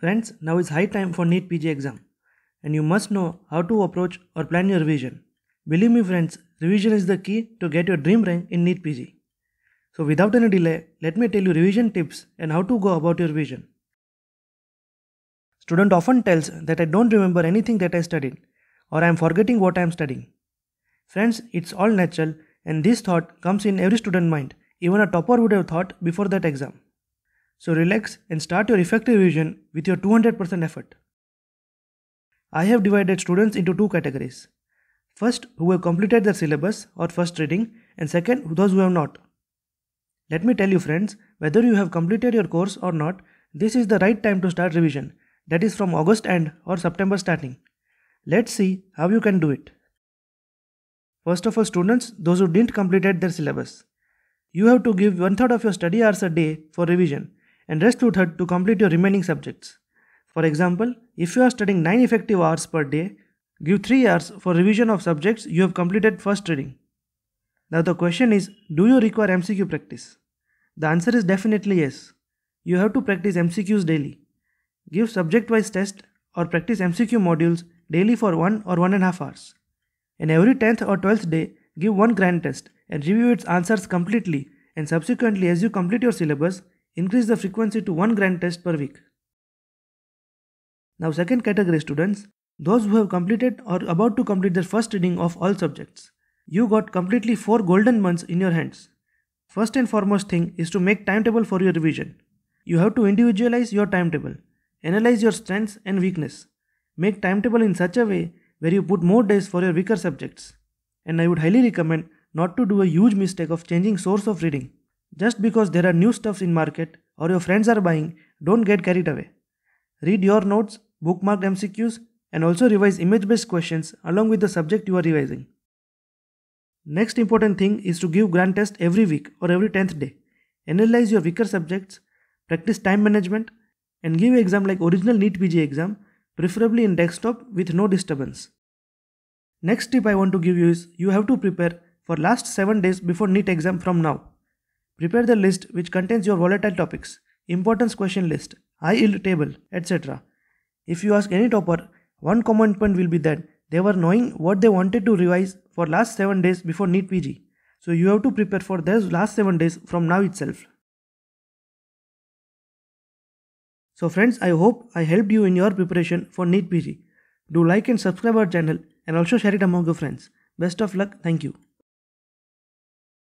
Friends, now is high time for NEET PG exam and you must know how to approach or plan your revision. Believe me friends, revision is the key to get your dream rank in NEET PG. So without any delay, let me tell you revision tips and how to go about your revision. Student often tells that I don't remember anything that I studied or I am forgetting what I am studying. Friends, it's all natural and this thought comes in every student mind. Even a topper would have thought before that exam. So relax and start your effective revision with your 200% effort. I have divided students into two categories. First, who have completed their syllabus or first reading and second, those who have not. Let me tell you friends, whether you have completed your course or not, this is the right time to start revision, that is from August end or September starting. Let's see how you can do it. First of all students, those who didn't completed their syllabus. You have to give one third of your study hours a day for revision and rest two thirds to complete your remaining subjects. For example, if you are studying 9 effective hours per day, give 3 hours for revision of subjects you have completed first reading. Now the question is, do you require MCQ practice? The answer is definitely yes. You have to practice MCQs daily. Give subject-wise test or practice MCQ modules daily for 1 or 1 and a half hours. And every 10th or 12th day, give one grand test and review its answers completely and subsequently as you complete your syllabus, increase the frequency to 1 grand test per week. Now second category students, those who have completed or about to complete their first reading of all subjects. You got completely 4 golden months in your hands. First and foremost thing is to make timetable for your revision. You have to individualize your timetable, analyze your strengths and weakness. Make timetable in such a way where you put more days for your weaker subjects. And I would highly recommend not to do a huge mistake of changing source of reading. Just because there are new stuffs in market or your friends are buying, don't get carried away. Read your notes, bookmark MCQs, and also revise image based questions along with the subject you are revising. Next important thing is to give grand test every week or every 10th day. Analyze your weaker subjects, practice time management, and give exam like original NEET PG exam, preferably in desktop with no disturbance. Next tip I want to give you is you have to prepare for last 7 days before NEET exam from now. Prepare the list which contains your volatile topics, importance question list, high yield table, etc. If you ask any topper, one common point will be that they were knowing what they wanted to revise for last 7 days before NEET PG. So you have to prepare for those last 7 days from now itself. So friends, I hope I helped you in your preparation for NEET PG. Do like and subscribe our channel and also share it among your friends. Best of luck. Thank you.